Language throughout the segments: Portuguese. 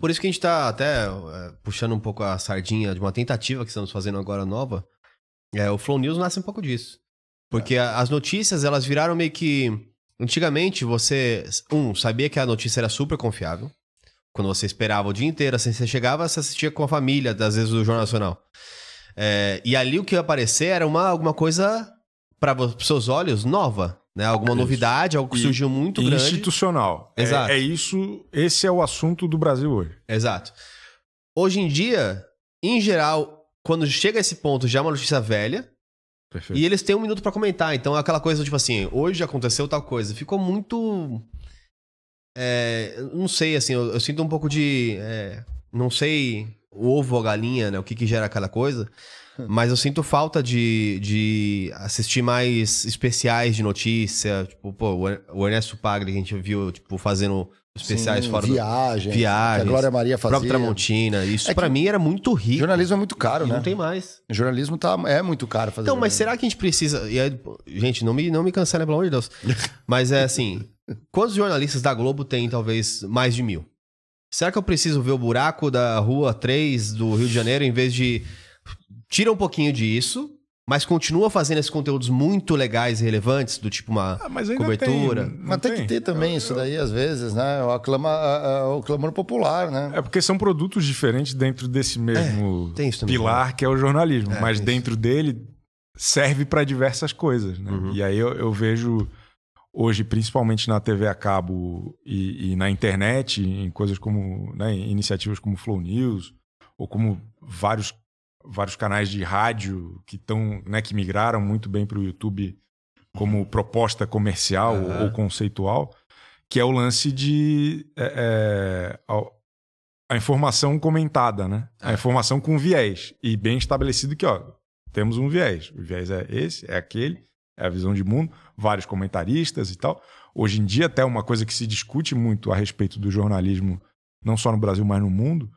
Por isso que a gente tá até é, puxando um pouco a sardinha de uma tentativa que estamos fazendo agora nova. É, o Flow News nasce um pouco disso. Porque é. a, as notícias, elas viraram meio que. Antigamente, você, um, sabia que a notícia era super confiável. Quando você esperava o dia inteiro, assim, você chegava, você assistia com a família, às vezes do Jornal Nacional. É, e ali o que ia aparecer era uma, alguma coisa, para os seus olhos, nova né? Alguma isso. novidade, algo que e, surgiu muito grande. Institucional. É, Exato. É, é, isso, esse é o assunto do Brasil hoje. Exato. Hoje em dia, em geral, quando chega a esse ponto, já é uma notícia velha. Perfeito. E eles têm um minuto para comentar. Então é aquela coisa, tipo assim, hoje aconteceu tal coisa. Ficou muito. É, não sei, assim, eu, eu, sinto um pouco de. É, não sei o ovo ou a galinha, né? O que, que gera cada coisa. Mas eu sinto falta de, de assistir mais especiais de notícia. Tipo, pô, o Ernesto Pagre que a gente viu, tipo, fazendo especiais Sim, fora do... viagem. Que a Glória Maria fazia. Próprio Tramontina. Isso é para mim era muito rico. Jornalismo é muito caro, né? Não tem mais. O jornalismo tá, é muito caro fazer. Então, jornalismo. mas será que a gente precisa... E aí, gente, não me, não me cancela, pelo amor de Deus. Mas é assim, quantos jornalistas da Globo tem talvez mais de mil? Será que eu preciso ver o buraco da rua 3 do Rio de Janeiro em vez de. Tira um pouquinho disso, mas continua fazendo esses conteúdos muito legais e relevantes, do tipo uma ah, mas cobertura. Tem, mas tem, tem, que ter também eu, isso eu... daí, às vezes, né? É o, aclama, o clamor popular, né? É porque são produtos diferentes dentro desse é, mesmo é, pilar né? que é o jornalismo. É, mas dentro dele serve para diversas coisas, né? Uhum. E aí eu, eu vejo hoje, principalmente na TV a cabo e, e na internet, em coisas como né, iniciativas como Flow News ou como vários vários canais de rádio que estão né, que migraram muito bem para o YouTube como uhum. proposta comercial uhum. ou conceitual, que é o lance de é, é a, informação comentada, né? A é. informação com viés e bem estabelecido que ó, temos um viés. O viés é esse, é aquele, é a visão de mundo, vários comentaristas e tal. Hoje em dia, até uma coisa que se discute muito a respeito do jornalismo, não só no Brasil, mas no mundo,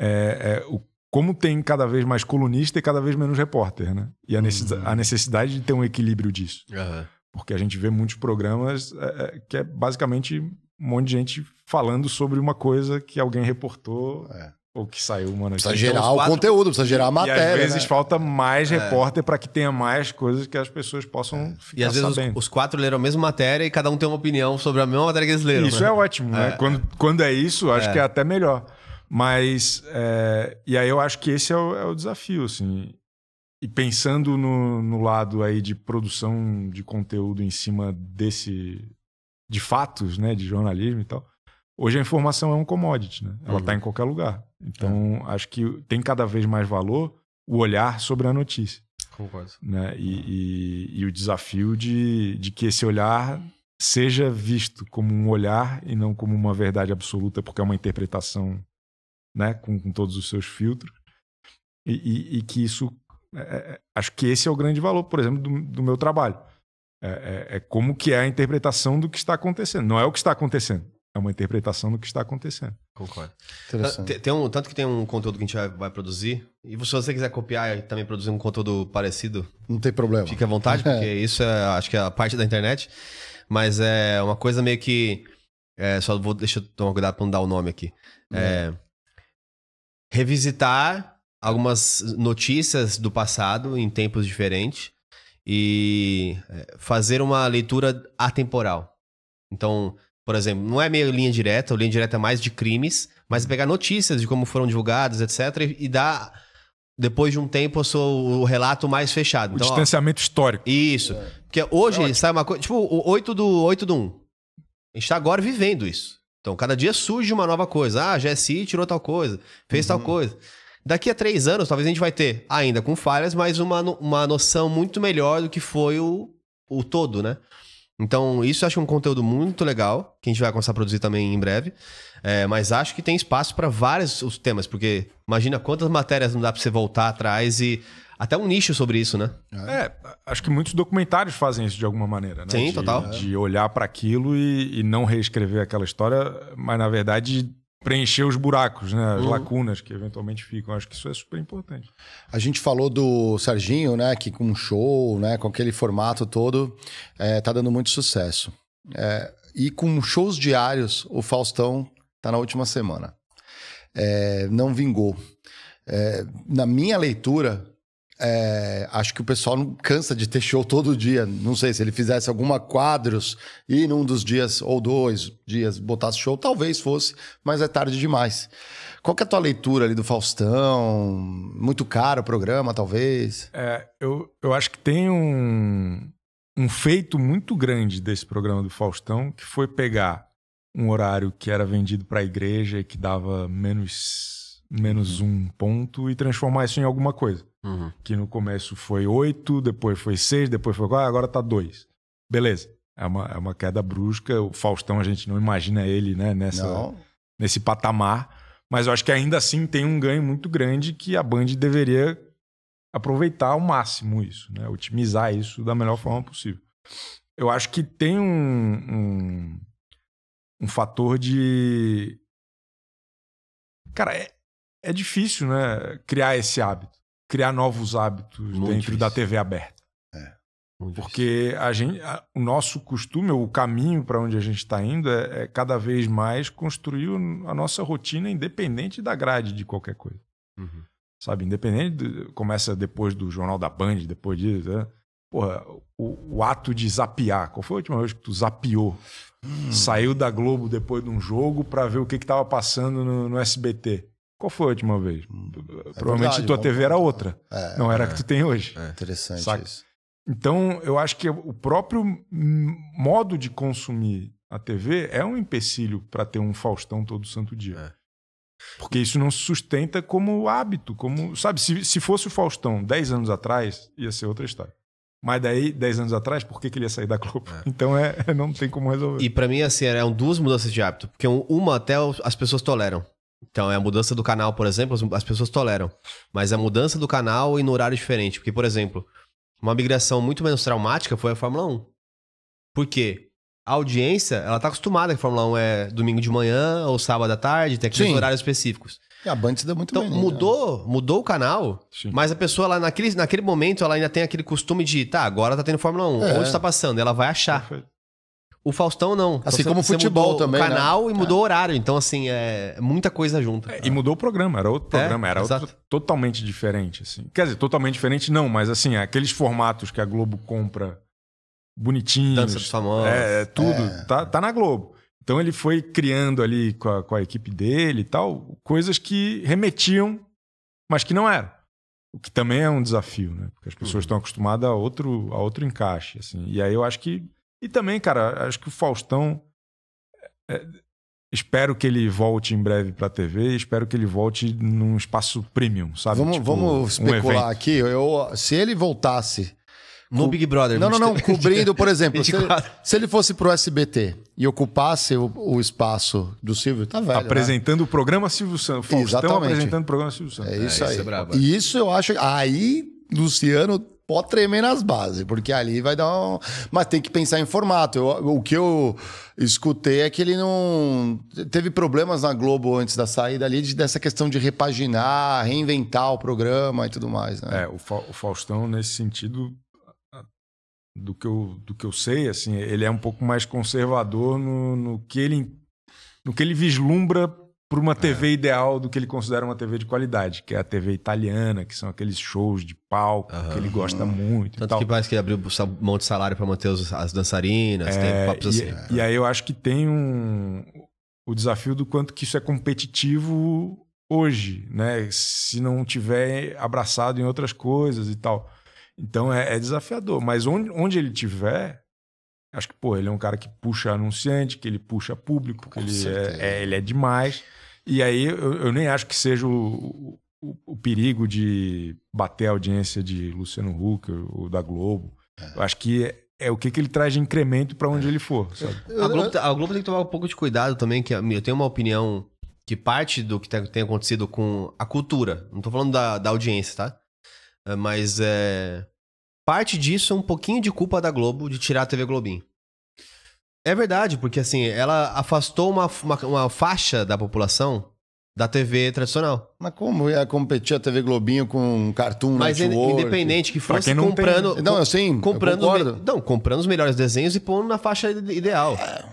é, é o, como tem cada vez mais colunista e cada vez menos repórter, né? E a, uhum. necessidade, a necessidade de ter um equilíbrio disso. Uhum. Porque a gente vê muitos programas é, é, que é basicamente um monte de gente falando sobre uma coisa que alguém reportou. É o que saiu, mano. Precisa então, gerar o conteúdo, precisa gerar a matéria. E às vezes né? falta mais é. repórter para que tenha mais coisas que as pessoas possam é. E às vezes os, os, quatro leram a mesma matéria e cada um tem uma opinião sobre a mesma matéria que eles leram. Isso né? é ótimo, né? é. né? Quando, quando é isso, acho é. que é até melhor. Mas, é, e aí eu acho que esse é o, é o desafio, assim. E pensando no, no lado aí de produção de conteúdo em cima desse... de fatos, né? De jornalismo e tal. Hoje a informação é um commodity, né? Ela está uhum. em qualquer lugar. Então, é. acho que tem cada vez mais valor o olhar sobre a notícia. Concordo. Né? E, e, e, o desafio de, de que esse olhar seja visto como um olhar e não como uma verdade absoluta, porque é uma interpretação né, com, com todos os seus filtros. E, e que isso. É, é, acho que esse é o grande valor, por exemplo, do, do meu trabalho. É, é, é, como que é a interpretação do que está acontecendo. Não é o que está acontecendo é uma interpretação do que está acontecendo. Concordo. Tem, tem um, tanto que tem um conteúdo que a gente vai, produzir, e se você quiser copiar e também produzir um conteúdo parecido, não tem problema. Fique à vontade, porque é. isso é, acho que é a parte da internet, mas é uma coisa meio que. É, só vou deixa eu tomar cuidado para não dar o nome aqui. É. é, revisitar algumas notícias do passado em tempos diferentes e é, fazer uma leitura atemporal. Então, por exemplo, não é meio linha direta, linha direta é mais de crimes, mas pegar notícias de como foram divulgadas, etc., e, e dar, depois de um tempo, o, o relato mais fechado. O então, distanciamento ó, histórico. Isso. É. Porque hoje é tá sai uma coisa. Tipo, o 8 do, 8 do 1. A gente tá agora vivendo isso. Então, cada dia surge uma nova coisa. Ah, a GSI é tirou tal coisa, fez uhum. tal coisa. Daqui a três anos, talvez a gente vai ter, ainda com falhas, mas uma, uma noção muito melhor do que foi o, o todo, né? Então, isso eu acho um conteúdo muito legal, que a gente vai começar a produzir também em breve. É, mas acho que tem espaço para vários os temas, porque imagina quantas matérias não dá para você voltar atrás e até um nicho sobre isso, né? É, acho que muitos documentários fazem isso de alguma maneira, né? Sim, de, total. De olhar para aquilo e, e, não reescrever aquela história, mas na verdade preencher os buracos, né? as uhum. lacunas que eventualmente ficam. Acho que isso é super importante. A gente falou do Serginho, né, que com um show, né, com aquele formato todo, é, tá dando muito sucesso. É, e com shows diários, o Faustão tá na última semana. É, não vingou. É, na minha leitura, é, acho que o pessoal não cansa de ter show todo dia. Não sei se ele fizesse alguma quadros e num dos dias ou dois dias botasse show, talvez fosse, mas é tarde demais. Qual que é a tua leitura ali do Faustão? Muito caro o programa, talvez? É, eu, eu acho que tem um, um feito muito grande desse programa do Faustão, que foi pegar um horário que era vendido para a igreja e que dava menos, menos um ponto e transformar isso em alguma coisa. Uhum. Que no começo foi 8, depois foi 6, depois foi 4, agora tá 2. Beleza. É uma, é uma queda brusca. O Faustão, a gente não imagina ele né, nessa, não. nesse patamar. Mas eu acho que ainda assim tem um ganho muito grande que a Band deveria aproveitar ao máximo isso, né? otimizar isso da melhor forma possível. Eu acho que tem um, um, um fator de. Cara, é, é difícil né? criar esse hábito criar novos hábitos Muito dentro difícil. da TV aberta. É. Porque a gente, a, o nosso costume, o caminho para onde a gente está indo é, é, cada vez mais construir a nossa rotina independente da grade de qualquer coisa. Uhum. Sabe, independente, começa depois do Jornal da Band, depois disso, né? Porra, o, o, ato de zapear. Qual foi a última vez que tu zapeou? Hum. Saiu da Globo depois de um jogo para ver o que estava passando no, no SBT. Qual foi a última vez? É Provavelmente verdade, tua TV era outra. É, não era é. a que tu tem hoje. É interessante Saca? isso. Então, eu acho que o próprio modo de consumir a TV é um empecilho para ter um Faustão todo santo dia. É. Porque isso não se sustenta como hábito, como, sabe, se, se fosse o Faustão 10 anos atrás, ia ser outra história. Mas daí, 10 anos atrás, por que, que ele ia sair da Globo? É. Então é, não tem como resolver. E para mim, assim, eram duas mudanças de hábito. Porque uma até as pessoas toleram. Então, é a mudança do canal, por exemplo, as pessoas toleram. Mas é a mudança do canal e no horário diferente. Porque, por exemplo, uma migração muito menos traumática foi a Fórmula 1. Por quê? A audiência, ela tá acostumada que a Fórmula 1 é domingo de manhã ou sábado à tarde, tem aqueles Sim. horários específicos. E a Band se dá muito então, bem. Então, mudou, né? mudou o canal, Sim. mas a pessoa, lá naquele, naquele momento, ela ainda tem aquele costume de, tá, agora tá tendo Fórmula 1, é. onde tá passando? Ela vai achar. Perfeito. O Faustão não. Assim então, como o futebol também. O né? canal né? e mudou é. o horário. Então, assim, é muita coisa junto. É, e mudou o programa, era outro é, programa, é, era outro, totalmente diferente. Assim. Quer dizer, totalmente diferente, não, mas assim, é aqueles formatos que a Globo compra bonitinhos. Dança dos famosos. É, tudo. Tá, tá na Globo. Então ele foi criando ali com a, com a equipe dele e tal, coisas que remetiam, mas que não eram. O que também é um desafio, né? Porque as pessoas uhum. estão acostumadas a outro, a outro encaixe. Assim. E aí eu acho que e também, cara, acho que o Faustão. É, espero que ele volte em breve para a TV, espero que ele volte num espaço premium, sabe? Vamos, tipo, vamos especular um aqui. Eu, se ele voltasse. No Big Brother. Não, não, não. Cobrindo, por exemplo, se ele, se ele, fosse pro SBT e ocupasse o, o espaço do Silvio, tá velho. Né? Apresentando né? o programa Silvio Santos. Faustão Exatamente. apresentando o programa Silvio Santos. É isso é, aí. Isso é e é. isso eu acho. Aí, Luciano pode tremer nas bases, porque ali vai dar um. Mas tem que pensar em formato. Eu, o que eu escutei é que ele não. Teve problemas na Globo antes da saída ali de, dessa questão de repaginar, reinventar o programa e tudo mais, né? É, o, Fa o Faustão, nesse sentido, do que, eu, do que eu sei, assim, ele é um pouco mais conservador no, no que ele no que ele vislumbra por uma TV é. ideal do que ele considera uma TV de qualidade, que é a TV italiana, que são aqueles shows de palco uhum. que ele gosta muito. Tanto que parece que abriu um monte de salário para manter as dançarinas, é, tem papos e, assim. E aí eu acho que tem um o desafio do quanto que isso é competitivo hoje, né? Se não tiver abraçado em outras coisas e tal. Então é, é desafiador. Mas onde, onde ele tiver, Acho que, pô, ele é um cara que puxa anunciante, que ele puxa público, que ele é, é, ele é demais. E aí eu, eu nem acho que seja o, o, o, perigo de bater a audiência de Luciano Huck ou da Globo. É. Eu acho que é, é o que, que ele traz de incremento para onde é. ele for. A Globo, tá, a, Globo, tem que tomar um pouco de cuidado também, que eu tenho uma opinião que parte do que tá, tem acontecido com a cultura, não estou falando da, da audiência, tá? É, mas é, Parte disso é um pouquinho de culpa da Globo de tirar a TV Globinho. É verdade, porque assim, ela afastou uma, uma, uma faixa da população da TV tradicional. Mas como ia competir a TV Globinho com um Cartoon Mas Network? independente que fosse não comprando... Tem... Não, assim. comprando eu me... Não, comprando os melhores desenhos e pondo na faixa ideal. É.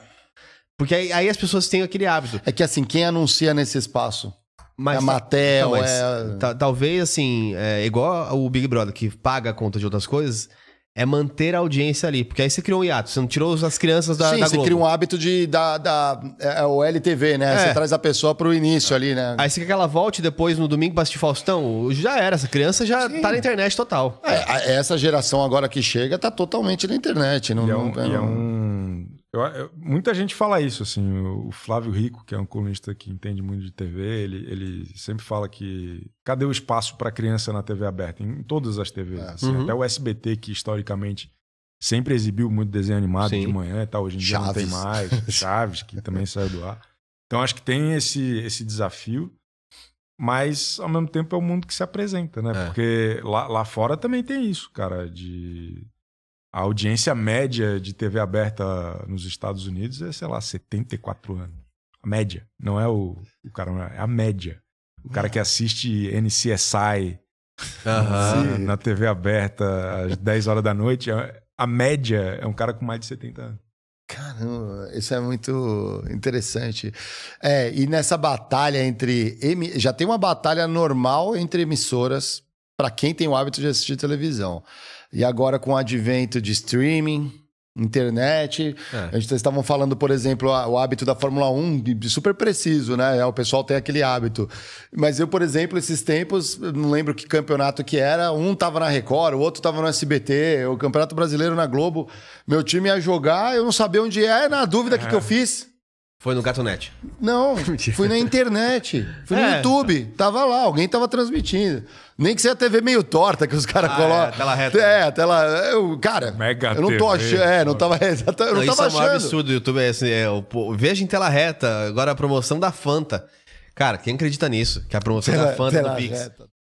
Porque aí, aí, as pessoas têm aquele hábito. É que assim, quem anuncia nesse espaço? Mas, é a Matel, então, é... é, é. talvez, assim, é igual o Big Brother, que paga a conta de outras coisas, é manter a audiência ali. Porque aí você criou um hiato, você não tirou as crianças da, Sim, da você Globo. cria um hábito de, da, da é, é, o LTV, né? É. Você traz a pessoa pro início ali, né? Aí você quer que ela volte depois no domingo pra assistir Faustão? Já era, essa criança já Sim. tá na internet total. É, essa geração agora que chega tá totalmente na internet. Não, e é um... Não, E é um eu, eu, muita gente fala isso, assim. O Flávio Rico, que é um colunista que entende muito de TV, ele, ele sempre fala que cadê o espaço para criança na TV aberta? Em, todas as TVs. É. Assim, uhum. Até o SBT, que historicamente sempre exibiu muito desenho animado Sim. de manhã e tal. Hoje em dia não tem mais. Chaves, que também saiu do ar. Então acho que tem esse, esse desafio. Mas, ao mesmo tempo, é o mundo que se apresenta, né? É. Porque lá, lá fora também tem isso, cara, de a audiência média de TV aberta nos Estados Unidos é, sei lá, 74 anos. A média. Não é o, o cara, é, é a média. O cara que assiste NCSI uhum. na TV aberta às 10 horas da noite, é, a média é um cara com mais de 70 anos. Caramba, isso é muito interessante. É, e nessa batalha entre. Já tem uma batalha normal entre emissoras para quem tem o hábito de assistir televisão. E agora com o advento de streaming, internet. É. A gente estavam falando, por exemplo, o hábito da Fórmula 1, super preciso, né? É, o pessoal tem aquele hábito. Mas eu, por exemplo, esses tempos, não lembro que campeonato que era, um tava na Record, o outro tava no SBT, o Campeonato Brasileiro na Globo. Meu time ia jogar, eu não sabia onde é, na dúvida, o é. que, que eu é. fiz? Foi no Gatonete? Não, fui na internet, fui no é. YouTube, tava lá, alguém tava transmitindo. Nem que seja a TV meio torta que os caras ah, colocam. É, tela reta. Né? É, tela. Eu, cara, Mega eu não tô achando. É, não tava. É, eu não, não tava isso achando. É um absurdo o YouTube. É assim, é, veja em tela reta, agora a promoção da Fanta. Cara, quem acredita nisso? Que a promoção tela, da Fanta é do Pix. Reta.